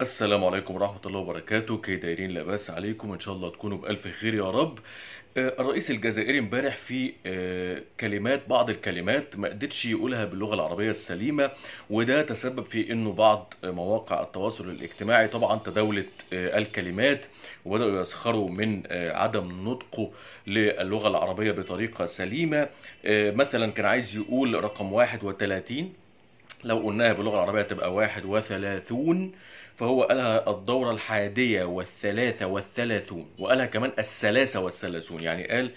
السلام عليكم ورحمة الله وبركاته كي دايرين لا باس عليكم إن شاء الله تكونوا بألف خير يا رب آه، الرئيس الجزائري امبارح في آه، كلمات بعض الكلمات ما قدرش يقولها باللغة العربية السليمة وده تسبب في انه بعض مواقع التواصل الاجتماعي طبعا تداولت آه، الكلمات وبدأوا يسخروا من عدم نطقه للغة العربية بطريقة سليمة مثلا كان عايز يقول رقم 31 لو قلناها باللغة العربية تبقى 31 فهو قالها الدورة الحادية والثلاثة والثلاثون وقالها كمان الثلاثة والثلاثون يعني قال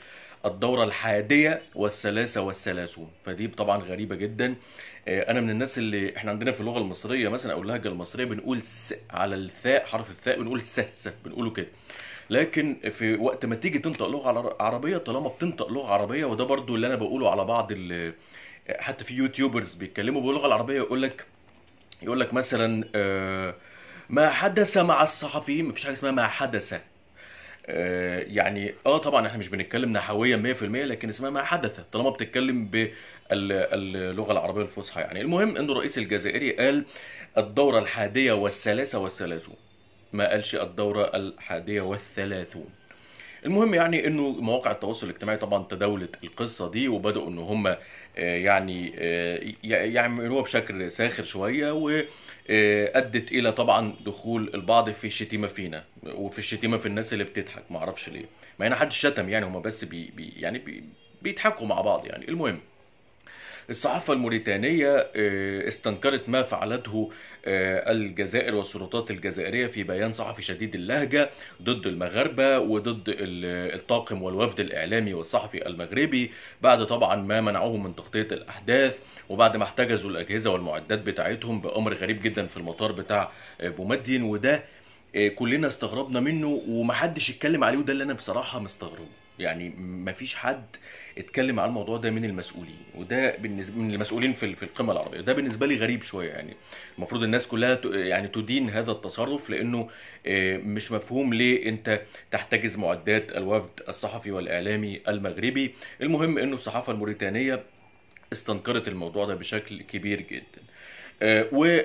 الدورة الحادية والثلاثة والثلاثون فدي طبعا غريبة جدا آه، أنا من الناس اللي إحنا عندنا في اللغة المصرية مثلا أو اللهجة المصرية بنقول س على الثاء حرف الثاء بنقول س س بنقوله كده لكن في وقت ما تيجي تنطق لغة عربية طالما بتنطق لغة عربية وده برضو اللي أنا بقوله على بعض حتى في يوتيوبرز بيتكلموا باللغة العربية يقول لك يقول لك مثلا آه ما حدث مع الصحفيين مفيش حاجه اسمها ما حدث آه، يعني اه طبعا احنا مش بنتكلم نحويا 100% لكن اسمها ما حدث طالما بتتكلم باللغه العربيه الفصحى يعني المهم انه الرئيس الجزائري قال الدوره الحادية والثلاثة والثلاثون ما قالش الدورة الحادية والثلاثون المهم يعني انه مواقع التواصل الاجتماعي طبعا تداولت القصه دي وبداوا ان هم آه، يعني آه، يعملوها بشكل ساخر شويه وادت آه، الى طبعا دخول البعض في الشتيمه فينا وفي الشتيمه في الناس اللي بتضحك ما اعرفش ليه ما هنا حد شتم يعني هم بس بي, بي يعني بي بيضحكوا مع بعض يعني المهم الصحافة الموريتانية آه، استنكرت ما فعلته آه، الجزائر والسلطات الجزائرية في بيان صحفي شديد اللهجة ضد المغاربة وضد الطاقم والوفد الإعلامي والصحفي المغربي بعد طبعا ما منعوهم من تغطية الأحداث وبعد ما احتجزوا الأجهزة والمعدات بتاعتهم بأمر غريب جدا في المطار بتاع آه، بومدين وده كلنا استغربنا منه ومحدش يتكلم عليه وده اللي أنا بصراحة مستغربه يعني مفيش حد اتكلم على الموضوع ده من المسؤولين وده بالنسبه من المسؤولين في في القمه العربيه ده بالنسبه لي غريب شويه يعني المفروض الناس كلها يعني تدين هذا التصرف لانه آه، مش مفهوم ليه انت تحتجز معدات الوفد الصحفي والاعلامي المغربي المهم انه الصحافه الموريتانيه استنكرت الموضوع ده بشكل كبير جدا آه، و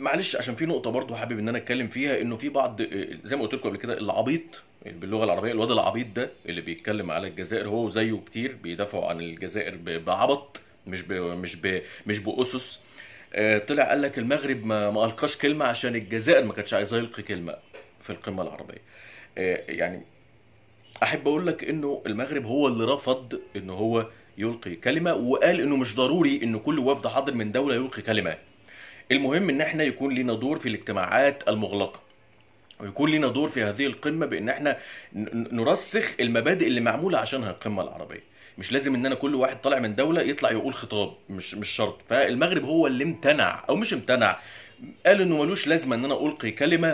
معلش عشان في نقطه برضو حابب ان انا اتكلم فيها انه في بعض آه، زي ما قلت لكم قبل كده العبيط باللغه العربيه الواد العبيط ده اللي بيتكلم على الجزائر هو زيه كتير بيدافعوا عن الجزائر بعبط مش بـ مش بـ مش باسس آه، طلع قال لك المغرب ما, ما القاش كلمه عشان الجزائر ما كانتش عايزاه يلقي كلمه في القمه العربيه آه، يعني احب اقول لك انه المغرب هو اللي رفض ان هو يلقي كلمه وقال انه مش ضروري ان كل وفد حاضر من دوله يلقي كلمه المهم ان احنا يكون لنا دور في الاجتماعات المغلقه ويكون لنا دور في هذه القمه بان احنا نرسخ المبادئ اللي معموله عشانها القمه العربيه مش لازم ان انا كل واحد طالع من دوله يطلع يقول خطاب مش مش شرط فالمغرب هو اللي امتنع او مش امتنع قال انه ملوش لازمه ان انا القي كلمه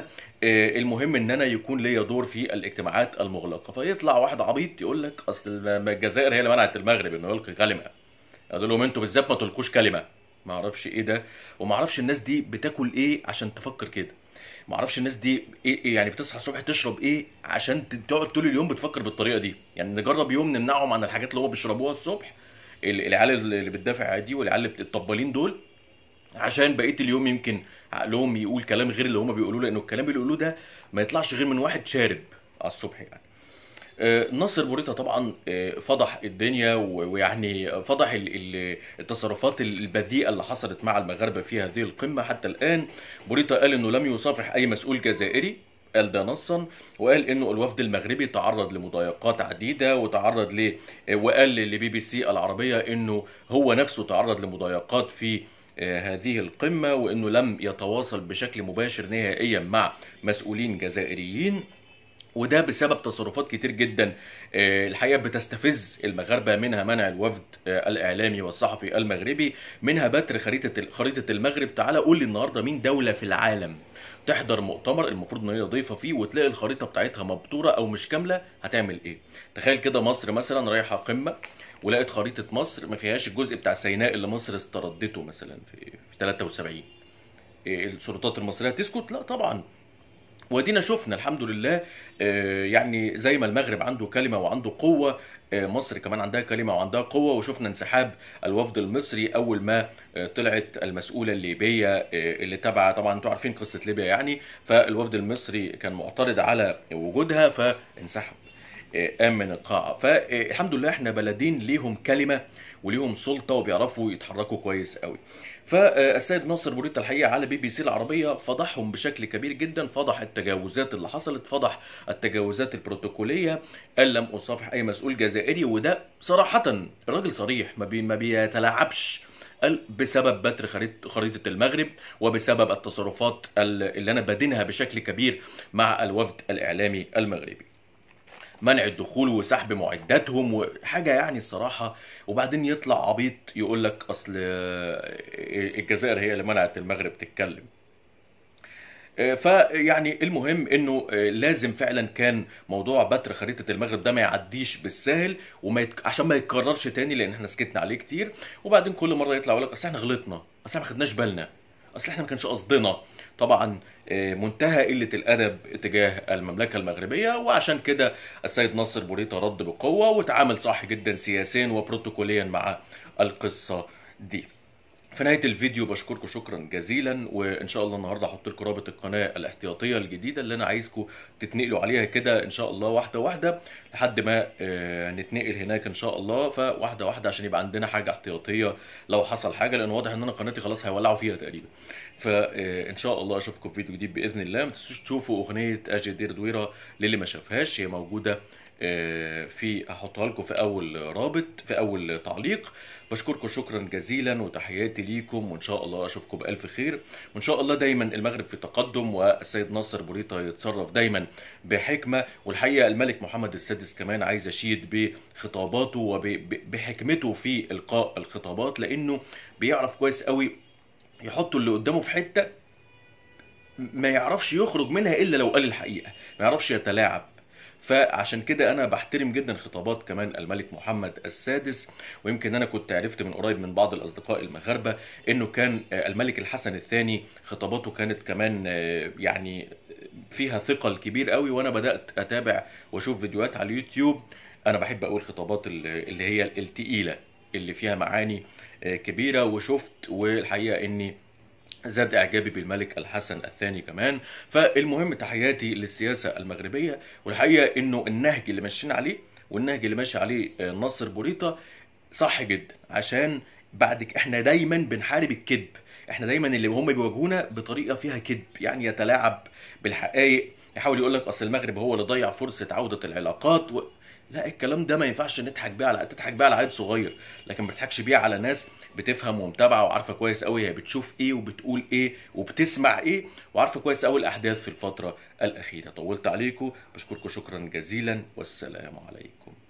آه، المهم ان انا يكون ليا دور في الاجتماعات المغلقه فيطلع واحد عبيط يقول لك اصل الجزائر هي اللي منعت المغرب انه يلقي كلمه اقول لهم انتوا بالذات ما تلقوش كلمه ما اعرفش ايه ده وما اعرفش الناس دي بتاكل ايه عشان تفكر كده ما اعرفش الناس دي إيه, ايه يعني بتصحى الصبح تشرب ايه عشان تقعد طول اليوم بتفكر بالطريقه دي يعني نجرب يوم نمنعهم عن الحاجات اللي هو بيشربوها الصبح العيال اللي بتدافع دي والعيال اللي الطبالين دول عشان بقيه اليوم يمكن عقلهم يقول كلام غير اللي هم بيقولوه لانه الكلام اللي بيقولوه ده ما يطلعش غير من واحد شارب على الصبح يعني آه، ناصر بوريتا طبعا آه، فضح الدنيا ويعني فضح التصرفات البذيئه اللي حصلت مع المغاربه في هذه القمه حتى الان بوريتا قال انه لم يصافح اي مسؤول جزائري قال ده نصا وقال انه الوفد المغربي تعرض لمضايقات عديده وتعرض ل وقال لبي بي سي العربيه انه هو نفسه تعرض لمضايقات في آه، هذه القمه وانه لم يتواصل بشكل مباشر نهائيا مع مسؤولين جزائريين وده بسبب تصرفات كتير جدا آه، الحقيقه بتستفز المغاربه منها منع الوفد آه، الاعلامي والصحفي المغربي منها بتر خريطه خريطه المغرب تعالى قول لي النهارده مين دوله في العالم تحضر مؤتمر المفروض ان هي ضيفه فيه وتلاقي الخريطه بتاعتها مبتوره او مش كامله هتعمل ايه تخيل كده مصر مثلا رايحه قمه ولقيت خريطه مصر ما فيهاش الجزء بتاع سيناء اللي مصر استردته مثلا في 73 آه، السلطات المصريه تسكت لا طبعا ودينا شفنا الحمد لله آه، يعني زي ما المغرب عنده كلمه وعنده قوه آه، مصر كمان عندها كلمه وعندها قوه وشفنا انسحاب الوفد المصري اول ما آه، طلعت المسؤوله الليبيه اللي تابعه طبعا انتوا عارفين قصه ليبيا يعني فالوفد المصري كان معترض على وجودها فانسحب آه، امن القاعه فالحمد لله احنا بلدين ليهم كلمه وليهم سلطه وبيعرفوا يتحركوا كويس قوي فالسيد ناصر بوريت الحقيقه على بي بي سي العربيه فضحهم بشكل كبير جدا فضح التجاوزات اللي حصلت فضح التجاوزات البروتوكوليه قال لم اصافح اي مسؤول جزائري وده صراحه الراجل صريح ما, بي ما بيتلاعبش قال بسبب بتر خريطه المغرب وبسبب التصرفات اللي انا بادينها بشكل كبير مع الوفد الاعلامي المغربي منع الدخول وسحب معداتهم وحاجه يعني الصراحه وبعدين يطلع عبيط يقول لك اصل الجزائر هي اللي منعت المغرب تتكلم آه، فيعني المهم انه آه، لازم فعلا كان موضوع بتر خريطه المغرب ده ما يعديش بالسهل وما يتك... عشان ما يتكررش تاني لان احنا سكتنا عليه كتير وبعدين كل مره يطلع يقول لك اصل احنا غلطنا اصل احنا ما خدناش بالنا اصل احنا ما كانش قصدنا طبعا آه، منتهى قله الادب تجاه المملكه المغربيه وعشان كده السيد نصر بوريطه رد بقوه وتعامل صح جدا سياسيا وبروتوكوليا مع القصه دي في نهايه الفيديو بشكركم شكرا جزيلا وان شاء الله النهارده هحط لكم رابط القناه الاحتياطيه الجديده اللي انا عايزكم تتنقلوا عليها كده ان شاء الله واحده واحده لحد ما آه، نتنقل هناك ان شاء الله فواحده واحده عشان يبقى عندنا حاجه احتياطيه لو حصل حاجه لان واضح ان انا قناتي خلاص هيولعوا فيها تقريبا فان آه، شاء الله اشوفكم في فيديو جديد باذن الله ما تنسوش تشوفوا اغنيه اجي دير دويره للي ما شافهاش هي موجوده آه، في هحطها لكم في اول رابط في اول تعليق بشكركم شكرا جزيلا وتحياتي ليكم وان شاء الله اشوفكم بالف خير وان شاء الله دايما المغرب في تقدم والسيد ناصر بوريطه يتصرف دايما بحكمه والحقيقه الملك محمد السادس كمان عايز اشيد بخطاباته وبحكمته في القاء الخطابات لانه بيعرف كويس قوي يحط اللي قدامه في حته ما يعرفش يخرج منها الا لو قال الحقيقه ما يعرفش يتلاعب فعشان كده انا بحترم جدا خطابات كمان الملك محمد السادس ويمكن انا كنت عرفت من قريب من بعض الاصدقاء المغاربه انه كان آه، الملك الحسن الثاني خطاباته كانت كمان آه، يعني فيها ثقل كبير قوي وانا بدات اتابع واشوف فيديوهات على اليوتيوب انا بحب اقول خطابات اللي هي التقيله اللي فيها معاني آه، كبيره وشفت والحقيقه اني زاد اعجابي بالملك الحسن الثاني كمان فالمهم تحياتي للسياسه المغربيه والحقيقه انه النهج اللي ماشيين عليه والنهج اللي ماشي عليه آه، ناصر بوريطه صح جدا عشان بعد احنا دايما بنحارب الكذب احنا دايما اللي هم بيواجهونا بطريقه فيها كذب يعني يتلاعب بالحقائق يحاول يقول لك اصل المغرب هو اللي ضيع فرصه عوده العلاقات و... لا الكلام ده ما ينفعش نضحك بيه على تضحك بيه على عيل صغير لكن ما تضحكش بيه على ناس بتفهم ومتابعه وعارفه كويس قوي هي بتشوف ايه وبتقول ايه وبتسمع ايه وعارفه كويس قوي الاحداث في الفتره الاخيره طولت عليكم بشكركم شكرا جزيلا والسلام عليكم